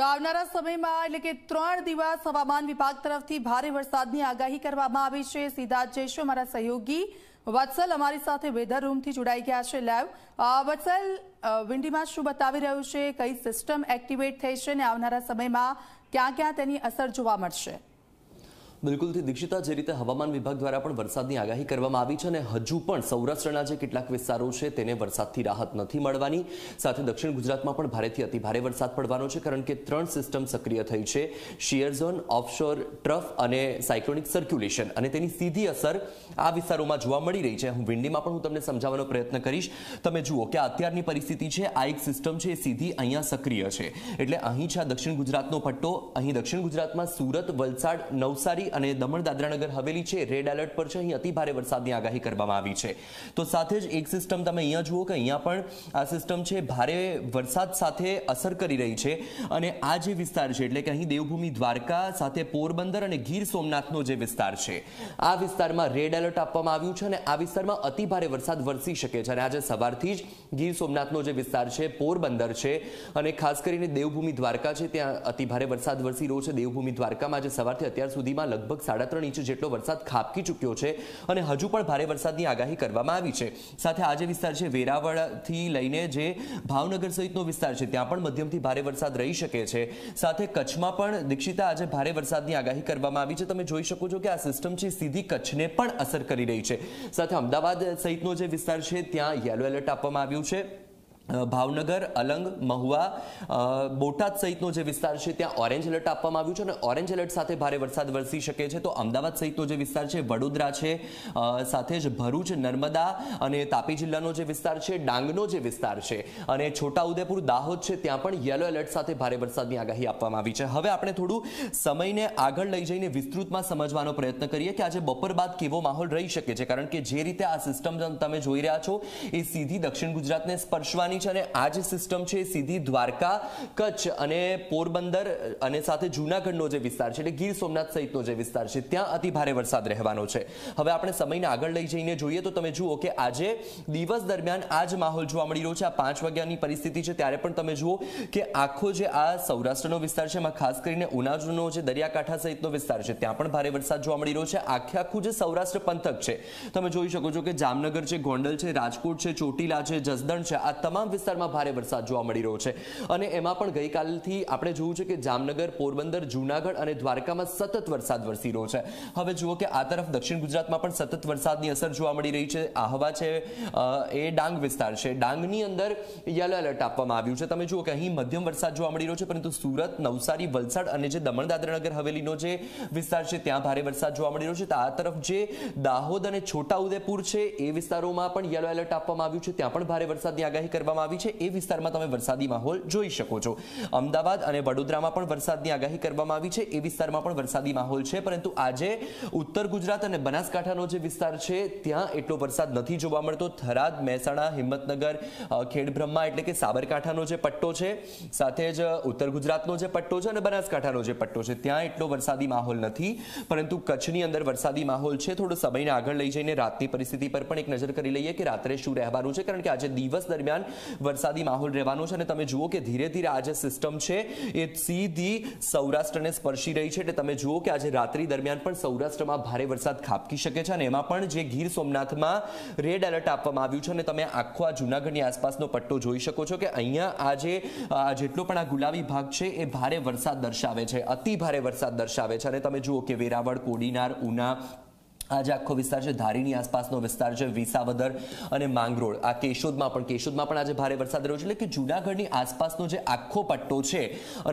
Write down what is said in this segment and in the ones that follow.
તો આવનારા સમયમાં એટલે કે ત્રણ દિવસ હવામાન વિભાગ તરફથી ભારે વરસાદની આગાહી કરવામાં આવી છે સીધા જઈશું અમારા સહયોગી વત્સલ અમારી સાથે વેધર રૂમથી જોડાઈ ગયા છે લાઈવ વત્સલ વિંડીમાં શું બતાવી રહ્યું છે કઈ સિસ્ટમ એક્ટિવેટ થઈ છે અને આવનારા સમયમાં ક્યાં ક્યાં તેની અસર જોવા મળશે બિલકુલથી દીક્ષિતા જે રીતે હવામાન વિભાગ દ્વારા પણ વરસાદની આગાહી કરવામાં આવી છે અને હજુ પણ સૌરાષ્ટ્રના જે કેટલાક વિસ્તારો છે તેને વરસાદથી રાહત નથી મળવાની સાથે દક્ષિણ ગુજરાતમાં પણ ભારેથી અતિભારે વરસાદ પડવાનો છે કારણ કે ત્રણ સિસ્ટમ સક્રિય થઈ છે શિયર ઝોન ઓફશોર ટ્રફ અને સાયક્લોનિક સર્ક્યુલેશન અને તેની સીધી અસર આ વિસ્તારોમાં જોવા મળી રહી છે હું વિંડીમાં પણ હું તમને સમજાવવાનો પ્રયત્ન કરીશ તમે જુઓ કે અત્યારની પરિસ્થિતિ છે આ એક સિસ્ટમ છે એ સીધી અહીંયા સક્રિય છે એટલે અહીં છે દક્ષિણ ગુજરાતનો પટ્ટો અહીં દક્ષિણ ગુજરાતમાં સુરત વલસાડ નવસારી દરિયાઈ અને દમણ દાદરાનગર હવેલી છે રેડ એલર્ટ પર છે અહીં અતિભારે વરસાદની આગાહી કરવામાં આવી છે તો સાથે જ એક સિસ્ટમ તમે અહીંયા જુઓ કે અહીંયા પણ આ સિસ્ટમ છે ભારે વરસાદ સાથે અસર કરી રહી છે અને આ જે વિસ્તાર છે એટલે કે અહીં દેવભૂમિ દ્વારકા સાથે પોરબંદર અને ગીર સોમનાથનો જે વિસ્તાર છે આ વિસ્તારમાં રેડ એલર્ટ આપવામાં આવ્યું છે અને આ વિસ્તારમાં અતિ ભારે વરસાદ વરસી શકે છે અને આજે સવારથી જ ગીર સોમનાથનો જે વિસ્તાર છે પોરબંદર છે અને ખાસ કરીને દેવભૂમિ દ્વારકા છે ત્યાં અતિ ભારે વરસાદ વરસી રહ્યો છે દેવભૂમિ દ્વારકામાં આજે સવારથી અત્યાર સુધીમાં લગભગ સાડા ત્રણ ઇંચ જેટલો વરસાદ ખાબકી ચૂક્યો છે અને હજુ પણ ભારે વરસાદની આગાહી કરવામાં આવી છે સાથે આજે વિસ્તાર છે વેરાવળથી લઈને જે ભાવનગર સહિતનો વિસ્તાર છે ત્યાં પણ મધ્યમથી ભારે વરસાદ રહી શકે છે સાથે કચ્છમાં પણ દીક્ષિતા આજે ભારે વરસાદની આગાહી કરવામાં આવી છે તમે જોઈ શકો છો કે આ સિસ્ટમ છે સીધી કચ્છને પણ અસર કરી રહી છે સાથે અમદાવાદ સહિતનો જે વિસ્તાર છે ત્યાં યેલો એલર્ટ આપવામાં આવ્યું છે ભાવનગર અલંગ મહુવા બોટાદ સહિતનો જે વિસ્તાર છે ત્યાં ઓરેન્જ એલર્ટ આપવામાં આવ્યું છે અને ઓરેન્જ એલર્ટ સાથે ભારે વરસાદ વરસી શકે છે તો અમદાવાદ સહિતનો જે વિસ્તાર છે વડોદરા છે સાથે જ ભરૂચ નર્મદા અને તાપી જિલ્લાનો જે વિસ્તાર છે ડાંગનો જે વિસ્તાર છે અને છોટાઉદેપુર દાહોદ છે ત્યાં પણ યલો એલર્ટ સાથે ભારે વરસાદની આગાહી આપવામાં આવી છે હવે આપણે થોડું સમયને આગળ લઈ જઈને વિસ્તૃતમાં સમજવાનો પ્રયત્ન કરીએ કે આજે બપોર બાદ કેવો માહોલ રહી શકે છે કારણ કે જે રીતે આ સિસ્ટમ તમે જોઈ રહ્યા છો એ સીધી દક્ષિણ ગુજરાતને સ્પર્શવાની આવવાની છે અને આ જે સિસ્ટમ છે સીધી દ્વારકા કચ્છ અને પોરબંદર અને સાથે જૂનાગઢનો જે વિસ્તાર છે એટલે ગીર સોમનાથ સહિતનો જે વિસ્તાર છે ત્યાં અતિ ભારે વરસાદ રહેવાનો છે હવે આપણે સમયને આગળ લઈ જઈને જોઈએ તો તમે જુઓ કે આજે દિવસ દરમિયાન આ જ માહોલ જોવા મળી રહ્યો છે આ પાંચ વાગ્યાની પરિસ્થિતિ છે ત્યારે પણ તમે જુઓ કે આખો જે આ સૌરાષ્ટ્રનો વિસ્તાર છે એમાં ખાસ કરીને ઉનાજુનો જે દરિયાકાંઠા સહિતનો વિસ્તાર છે ત્યાં પણ ભારે વરસાદ જોવા મળી રહ્યો છે આખે આખું જે સૌરાષ્ટ્ર પંથક છે તમે જોઈ શકો છો કે જામનગર છે ગોંડલ છે રાજકોટ છે ચોટીલા છે જસદણ છે આ તમામ વિસ્તારમાં ભારે વરસાદ જોવા મળી રહ્યો છે અને એમાં પણ ગઈકાલથી આપણે જોયું છે કે જામનગર પોરબંદર જૂનાગઢ અને દ્વારકામાં સતત વરસાદ વરસી રહ્યો છે હવે જુઓ કે આ તરફ દક્ષિણ ગુજરાતમાં પણ સતત વરસાદની અસર જોવા મળી રહી છે આહવા છે એ ડાંગ વિસ્તાર છે ડાંગની અંદર યલો એલર્ટ આપવામાં આવ્યું છે તમે જુઓ કે અહીં મધ્યમ વરસાદ જોવા મળી રહ્યો છે પરંતુ સુરત નવસારી વલસાડ અને જે દમણ દાદરાનગર હવેલીનો જે વિસ્તાર છે ત્યાં ભારે વરસાદ જોવા મળી રહ્યો છે તો આ તરફ જે દાહોદ અને છોટાઉદેપુર છે એ વિસ્તારોમાં પણ યલો એલર્ટ આપવામાં આવ્યું છે ત્યાં પણ ભારે વરસાદની આગાહી કરવામાં કરવામાં આવી છે એ વિસ્તારમાં તમે વરસાદી માહોલ જોઈ શકો છો અમદાવાદ અને વડોદરામાં પણ વરસાદની આગાહી કરવામાં આવી છે એ વિસ્તારમાં પણ વરસાદી માહોલ છે પરંતુ આજે ઉત્તર ગુજરાત અને બનાસકાંઠાનો જે વિસ્તાર છે ત્યાં એટલો વરસાદ નથી જોવા મળતો થરાદ મહેસાણા હિંમતનગર ખેડબ્રહ્મા એટલે કે સાબરકાંઠાનો જે પટ્ટો છે સાથે જ ઉત્તર ગુજરાતનો જે પટ્ટો છે અને બનાસકાંઠાનો જે પટ્ટો છે ત્યાં એટલો વરસાદી માહોલ નથી પરંતુ કચ્છની અંદર વરસાદી માહોલ છે થોડો સમયને આગળ લઈ જઈને રાતની પરિસ્થિતિ પર પણ એક નજર કરી લઈએ કે રાત્રે શું રહેવાનું છે કારણ કે આજે દિવસ દરમિયાન વરસાદી માહોલ રહેવાનો છે અને તમે જુઓ કે ધીરે ધીરે આ જે સિસ્ટમ છે એ સીધી સૌરાષ્ટ્રને સ્પર્શી રહી છે એટલે તમે જુઓ કે આજે રાત્રિ દરમિયાન પણ સૌરાષ્ટ્રમાં ભારે વરસાદ ખાબકી શકે છે અને એમાં પણ જે ગીર સોમનાથમાં રેડ એલર્ટ આપવામાં આવ્યું છે અને તમે આખો આ જૂનાગઢની આસપાસનો પટ્ટો જોઈ શકો છો કે અહીંયા આજે જેટલો પણ આ ગુલાબી ભાગ છે એ ભારે વરસાદ દર્શાવે છે અતિ ભારે વરસાદ દર્શાવે છે અને તમે જુઓ કે વેરાવળ કોડીનાર ઉના આજે આખો વિસ્તાર છે ધારીની આસપાસનો વિસ્તાર છે વિસાવદર અને માંગરોળ આ કેશોદમાં પણ કેશોદમાં પણ આજે ભારે વરસાદ રહ્યો છે એટલે કે જૂનાગઢની આસપાસનો જે આખો પટ્ટો છે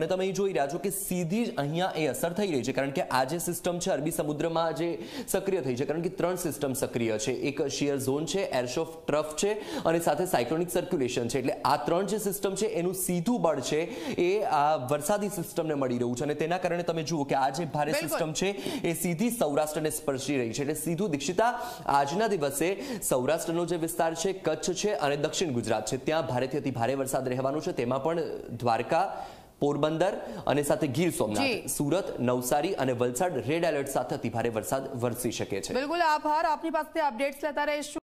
અને તમે અહીં જોઈ રહ્યા છો કે સીધી જ અહીંયા એ અસર થઈ રહી છે કારણ કે આ જે સિસ્ટમ છે અરબી સમુદ્રમાં જે સક્રિય થઈ છે કારણ કે ત્રણ સિસ્ટમ સક્રિય છે એક શિયર ઝોન છે એરશોફ ટ્રફ છે અને સાથે સાયક્લોનિક સર્ક્યુલેશન છે એટલે આ ત્રણ જે સિસ્ટમ છે એનું સીધું બળ છે એ આ વરસાદી સિસ્ટમને મળી રહ્યું છે અને તેના કારણે તમે જુઓ કે આ જે ભારે સિસ્ટમ છે એ સીધી સૌરાષ્ટ્રને સ્પર્શી રહી છે અને સીધું દીક્ષિતા આજના દિવસે સૌરાષ્ટ્રનો જે વિસ્તાર છે કચ્છ છે અને દક્ષિણ ગુજરાત છે ત્યાં ભારેથી અતિ ભારે વરસાદ રહેવાનો છે તેમાં પણ દ્વારકા પોરબંદર અને સાથે ગીર સોમનાથ સુરત નવસારી અને વલસાડ રેડ એલર્ટ સાથે ભારે વરસાદ વરસી શકે છે બિલકુલ આભાર આપની પાસે અપડેટ્સ લેતા રહીશું